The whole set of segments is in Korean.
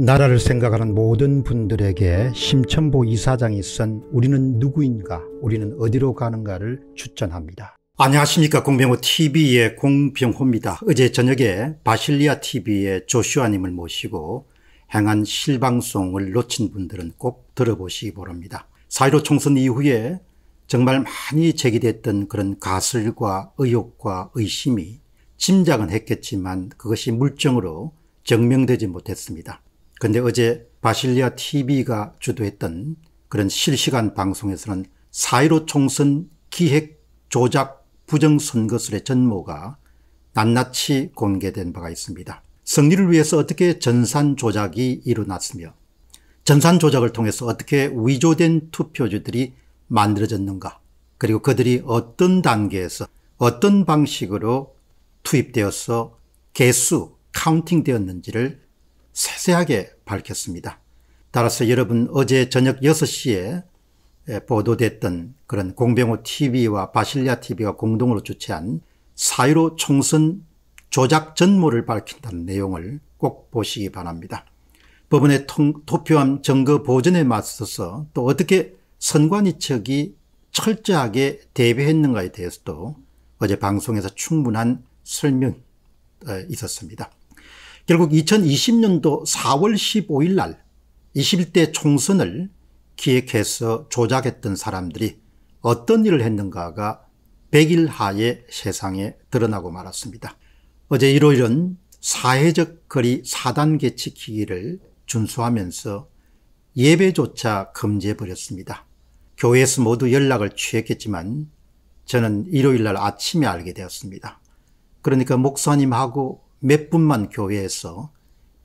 나라를 생각하는 모든 분들에게 심천보 이사장이 쓴 우리는 누구인가 우리는 어디로 가는가를 추천합니다. 안녕하십니까 공병호TV의 공병호입니다. 어제 저녁에 바실리아 TV의 조슈아님을 모시고 행한 실방송을 놓친 분들은 꼭 들어보시기 바랍니다. 사이로 총선 이후에 정말 많이 제기됐던 그런 가설과 의혹과 의심이 짐작은 했겠지만 그것이 물증으로 증명되지 못했습니다. 근데 어제 바실리아 TV가 주도했던 그런 실시간 방송에서는 4.15 총선 기획 조작 부정선거술의 전모가 낱낱이 공개된 바가 있습니다. 승리를 위해서 어떻게 전산 조작이 일어났으며 전산 조작을 통해서 어떻게 위조된 투표지들이 만들어졌는가 그리고 그들이 어떤 단계에서 어떤 방식으로 투입되어서 개수, 카운팅 되었는지를 세세하게 밝혔습니다. 따라서 여러분 어제 저녁 6시에 보도됐던 그런 공병호 TV와 바실리아 TV가 공동으로 주최한 사유로 총선 조작 전모를 밝힌다는 내용을 꼭 보시기 바랍니다. 법원의 통, 토표함 증거 보전에 맞서서 또 어떻게 선관위 측이 철저하게 대비했는가에 대해서도 어제 방송에서 충분한 설명이 있었습니다. 결국 2020년도 4월 15일 날 21대 총선을 기획해서 조작했던 사람들이 어떤 일을 했는가가 100일 하에 세상에 드러나고 말았습니다. 어제 일요일은 사회적 거리 4단계 지키기를 준수하면서 예배조차 금지해버렸습니다. 교회에서 모두 연락을 취했겠지만 저는 일요일 날 아침에 알게 되었습니다. 그러니까 목사님하고 몇 분만 교회에서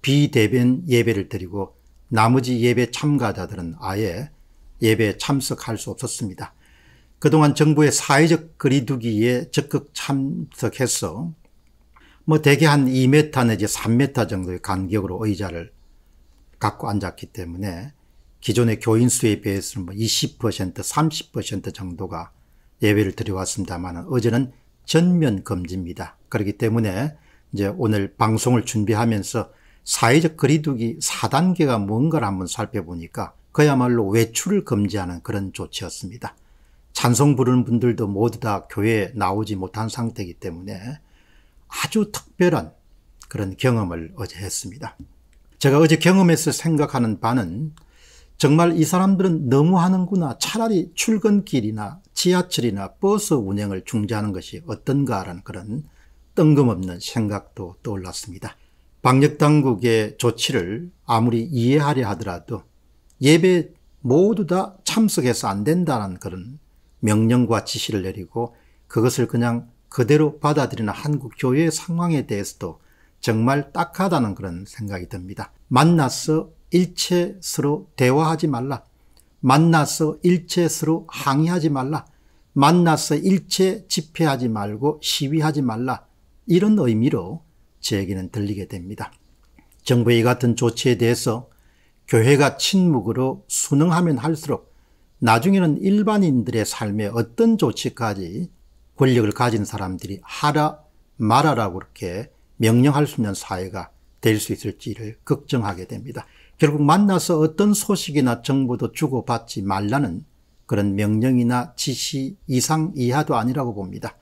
비대변 예배를 드리고 나머지 예배 참가자들은 아예 예배에 참석할 수 없었습니다. 그동안 정부의 사회적 거리두기에 적극 참석해서 뭐 대개 한 2m 내지 3m 정도의 간격으로 의자를 갖고 앉았기 때문에 기존의 교인 수에 비해서는 뭐 20%, 30% 정도가 예배를 드려왔습니다만 어제는 전면 금지입니다. 그렇기 때문에 이제 오늘 방송을 준비하면서 사회적 거리두기 4단계가 뭔가를 한번 살펴보니까 그야말로 외출을 금지하는 그런 조치였습니다. 찬송 부르는 분들도 모두 다 교회에 나오지 못한 상태이기 때문에 아주 특별한 그런 경험을 어제 했습니다. 제가 어제 경험해서 생각하는 바는 정말 이 사람들은 너무 하는구나. 차라리 출근길이나 지하철이나 버스 운행을 중지하는 것이 어떤가라는 그런 뜬금없는 생각도 떠올랐습니다. 방역당국의 조치를 아무리 이해하려 하더라도 예배 모두 다 참석해서 안 된다는 그런 명령과 지시를 내리고 그것을 그냥 그대로 받아들이는 한국 교회의 상황에 대해서도 정말 딱하다는 그런 생각이 듭니다. 만나서 일체 서로 대화하지 말라. 만나서 일체 서로 항의하지 말라. 만나서 일체 집회하지 말고 시위하지 말라. 이런 의미로 제에게는 들리게 됩니다. 정부의 같은 조치에 대해서 교회가 침묵으로 순응하면 할수록 나중에는 일반인들의 삶에 어떤 조치까지 권력을 가진 사람들이 하라 말하라고 이렇게 명령할 수 있는 사회가 될 수 있을지를 걱정하게 됩니다. 결국 만나서 어떤 소식이나 정보도 주고받지 말라는 그런 명령이나 지시 이상 이하도 아니라고 봅니다.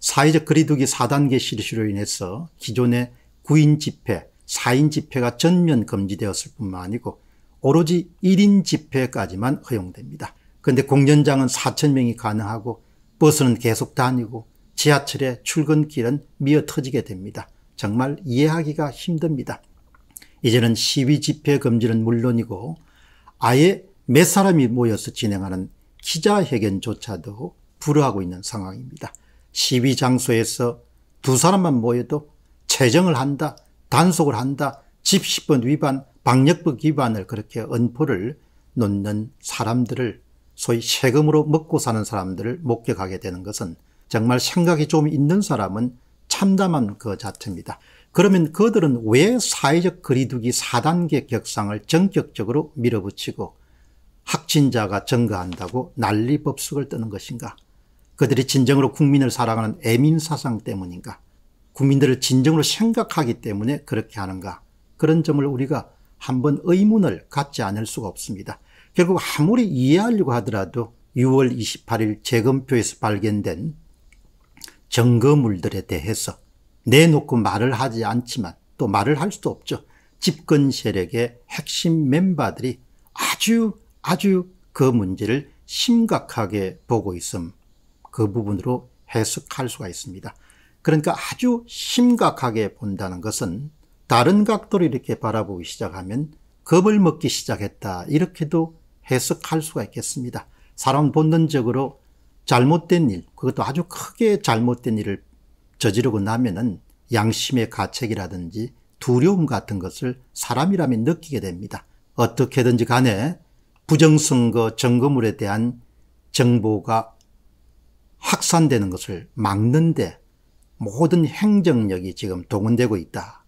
사회적 거리두기 4단계 실시로 인해서 기존의 9인 집회, 4인 집회가 전면 금지되었을 뿐만 아니고 오로지 1인 집회까지만 허용됩니다. 그런데 공연장은 4천명이 가능하고 버스는 계속 다니고 지하철의 출근길은 미어 터지게 됩니다. 정말 이해하기가 힘듭니다. 이제는 시위 집회 금지는 물론이고 아예 몇 사람이 모여서 진행하는 기자회견조차도 불허하고 있는 상황입니다. 시위 장소에서 두 사람만 모여도 채정을 한다, 단속을 한다, 집1번 위반, 방역법 위반을 그렇게 언포를 놓는 사람들을 소위 세금으로 먹고 사는 사람들을 목격하게 되는 것은 정말 생각이 좀 있는 사람은 참담한 그 자체입니다. 그러면 그들은 왜 사회적 거리두기 4단계 격상을 전격적으로 밀어붙이고 확진자가 증가한다고 난리법석을 뜨는 것인가? 그들이 진정으로 국민을 사랑하는 애민 사상 때문인가? 국민들을 진정으로 생각하기 때문에 그렇게 하는가? 그런 점을 우리가 한번 의문을 갖지 않을 수가 없습니다. 결국 아무리 이해하려고 하더라도 6월 28일 재검표에서 발견된 증거물들에 대해서 내놓고 말을 하지 않지만 또 말을 할 수도 없죠. 집권 세력의 핵심 멤버들이 아주 아주 그 문제를 심각하게 보고 있음 그 부분으로 해석할 수가 있습니다. 그러니까 아주 심각하게 본다는 것은 다른 각도로 이렇게 바라보기 시작하면 겁을 먹기 시작했다 이렇게도 해석할 수가 있겠습니다. 사람 본능적으로 잘못된 일, 그것도 아주 크게 잘못된 일을 저지르고 나면은 양심의 가책이라든지 두려움 같은 것을 사람이라면 느끼게 됩니다. 어떻게든지 간에 부정선거 점검물에 대한 정보가 확산되는 것을 막는데 모든 행정력이 지금 동원되고 있다.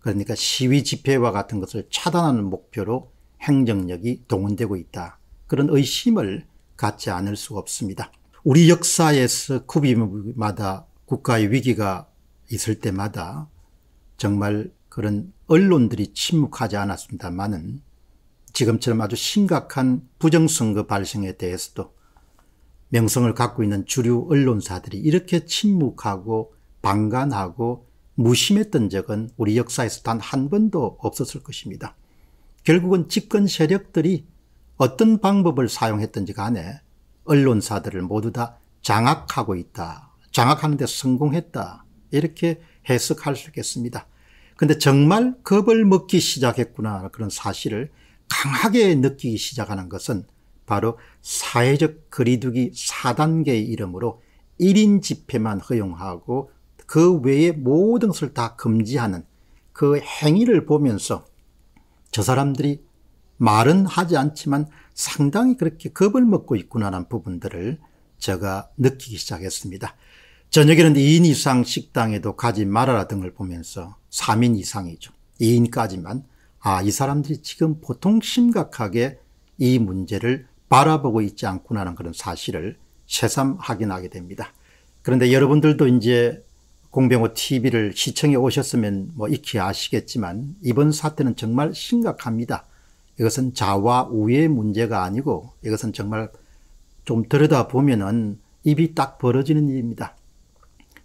그러니까 시위 집회와 같은 것을 차단하는 목표로 행정력이 동원되고 있다. 그런 의심을 갖지 않을 수가 없습니다. 우리 역사에서 쿠비마다 국가의 위기가 있을 때마다 정말 그런 언론들이 침묵하지 않았습니다만은 지금처럼 아주 심각한 부정선거 발생에 대해서도 명성을 갖고 있는 주류 언론사들이 이렇게 침묵하고 방관하고 무심했던 적은 우리 역사에서 단 한 번도 없었을 것입니다. 결국은 집권 세력들이 어떤 방법을 사용했든지 간에 언론사들을 모두 다 장악하고 있다. 장악하는 데 성공했다. 이렇게 해석할 수 있겠습니다. 근데 정말 겁을 먹기 시작했구나 그런 사실을 강하게 느끼기 시작하는 것은 바로 사회적 거리두기 4단계의 이름으로 1인 집회만 허용하고 그외에 모든 것을 다 금지하는 그 행위를 보면서 저 사람들이 말은 하지 않지만 상당히 그렇게 겁을 먹고 있구나라는 부분들을 제가 느끼기 시작했습니다. 저녁에는 2인 이상 식당에도 가지 말아라 등을 보면서 3인 이상이죠. 2인까지만. 아, 이 사람들이 지금 보통 심각하게 이 문제를 바라보고 있지 않구나는 그런 사실을 새삼 확인하게 됩니다. 그런데 여러분들도 이제 공병호 TV를 시청해 오셨으면 뭐 익히 아시겠지만 이번 사태는 정말 심각합니다. 이것은 자와 우의 문제가 아니고 이것은 정말 좀 들여다보면은 입이 딱 벌어지는 일입니다.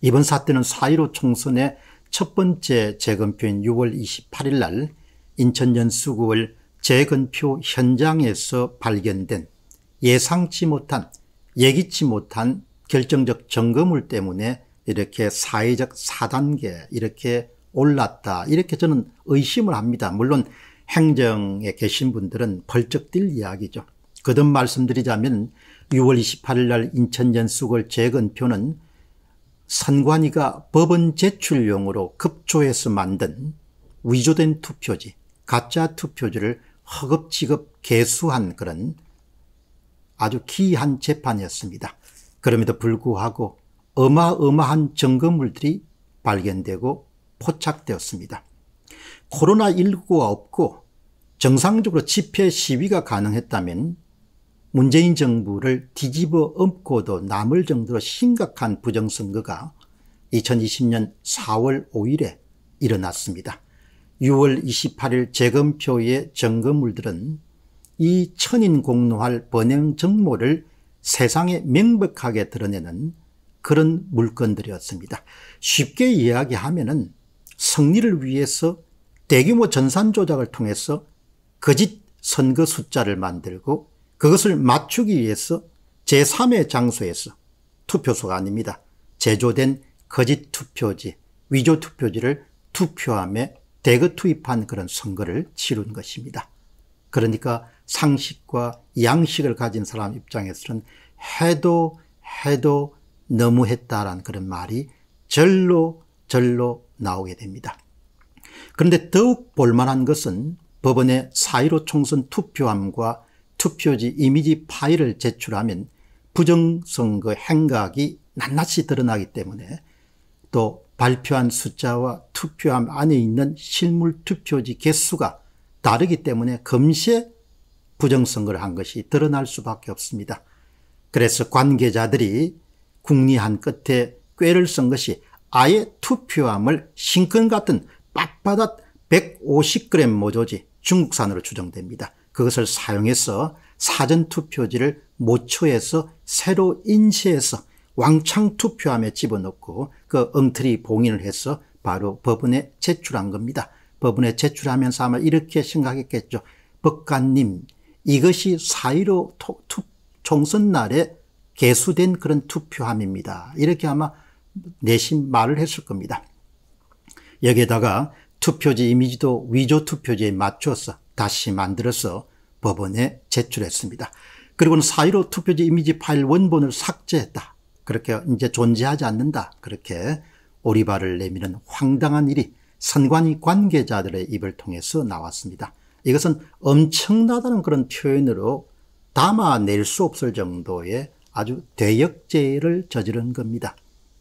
이번 사태는 4.15 총선의 첫 번째 재검표인 6월 28일 날 인천 연수구을 재건표 현장에서 발견된 예상치 못한 예기치 못한 결정적 점검물 때문에 이렇게 사회적 4단계 이렇게 올랐다 이렇게 저는 의심을 합니다. 물론 행정에 계신 분들은 벌쩍 뛸 이야기죠. 거듭 말씀드리자면 6월 28일 날 인천 연수골 재건표는 선관위가 법원 제출용으로 급조해서 만든 위조된 투표지, 가짜 투표지를 허겁지겁 개수한 그런 아주 기이한 재판이었습니다. 그럼에도 불구하고 어마어마한 증거물들이 발견되고 포착되었습니다. 코로나19가 없고 정상적으로 집회 시위가 가능했다면 문재인 정부를 뒤집어 엎고도 남을 정도로 심각한 부정선거가 2020년 4월 5일에 일어났습니다. 6월 28일 재검표의 점검물들은 이 천인 공로할 번영 정모를 세상에 명백하게 드러내는 그런 물건들이었습니다. 쉽게 이야기하면은 승리를 위해서 대규모 전산 조작을 통해서 거짓 선거 숫자를 만들고 그것을 맞추기 위해서 제3의 장소에서 투표소가 아닙니다. 제조된 거짓 투표지, 위조 투표지를 투표함에 대거 투입한 그런 선거를 치룬 것입니다. 그러니까 상식과 양식을 가진 사람 입장에서는 해도 해도 너무했다라는 그런 말이 절로 절로 나오게 됩니다. 그런데 더욱 볼만한 것은 법원의 사1로 총선 투표함과 투표지 이미지 파일을 제출하면 부정선거 행각이 낱낱이 드러나기 때문에 또 발표한 숫자와 투표함 안에 있는 실물 투표지 개수가 다르기 때문에 금시에 부정선거를 한 것이 드러날 수밖에 없습니다. 그래서 관계자들이 국리한 끝에 꾀를 쓴 것이 아예 투표함을 신큰 같은 빳빳한 150g 모조지 중국산으로 추정됩니다. 그것을 사용해서 사전투표지를 모초에서 새로 인쇄해서 왕창 투표함에 집어넣고 그 엉터리 봉인을 해서 바로 법원에 제출한 겁니다. 법원에 제출하면서 아마 이렇게 생각했겠죠. 법관님, 이것이 4.15 총선 날에 개수된 그런 투표함입니다. 이렇게 아마 내심 말을 했을 겁니다. 여기에다가 투표지 이미지도 위조 투표지에 맞춰서 다시 만들어서 법원에 제출했습니다. 그리고는 4.15 투표지 이미지 파일 원본을 삭제했다. 그렇게 이제 존재하지 않는다. 그렇게 오리발을 내미는 황당한 일이 선관 위 관계자들의 입을 통해서 나왔습니다. 이것은 엄청나다는 그런 표현으로 담아낼 수 없을 정도의 아주 대역죄를 저지른 겁니다.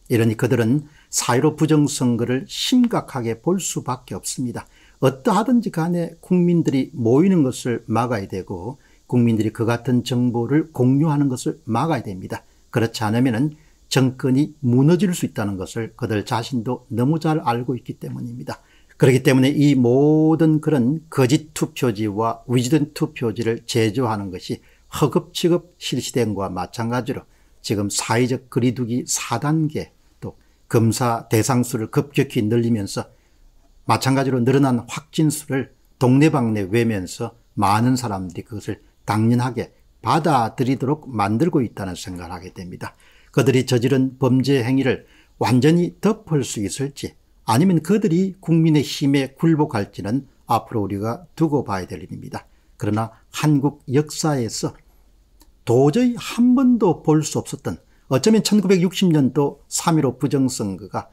이러니 그들은 사회로 부정선거를 심각하게 볼 수밖에 없습니다. 어떠하든지 간에 국민들이 모이는 것을 막아야 되고 국민들이 그 같은 정보를 공유하는 것을 막아야 됩니다. 그렇지 않으면 정권이 무너질 수 있다는 것을 그들 자신도 너무 잘 알고 있기 때문입니다. 그렇기 때문에 이 모든 그런 거짓 투표지와 위지된 투표지를 제조하는 것이 허급지급 실시된 것과 마찬가지로 지금 사회적 거리두기 4단계 또 검사 대상 수를 급격히 늘리면서 마찬가지로 늘어난 확진 수를 동네방네 외면서 많은 사람들이 그것을 당연하게 받아들이도록 만들고 있다는 생각을 하게 됩니다. 그들이 저지른 범죄 행위를 완전히 덮을 수 있을지 아니면 그들이 국민의 힘에 굴복할지는 앞으로 우리가 두고 봐야 될 일입니다. 그러나 한국 역사에서 도저히 한 번도 볼 수 없었던 어쩌면 1960년도 3.15 부정선거가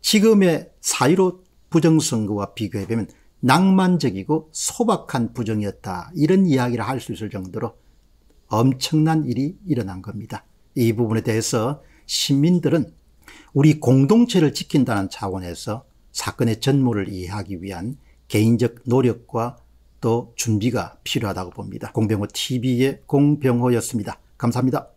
지금의 4.15 부정선거와 비교해보면 낭만적이고 소박한 부정이었다. 이런 이야기를 할 수 있을 정도로 엄청난 일이 일어난 겁니다. 이 부분에 대해서 시민들은 우리 공동체를 지킨다는 차원에서 사건의 전모를 이해하기 위한 개인적 노력과 또 준비가 필요하다고 봅니다. 공병호 TV의 공병호였습니다. 감사합니다.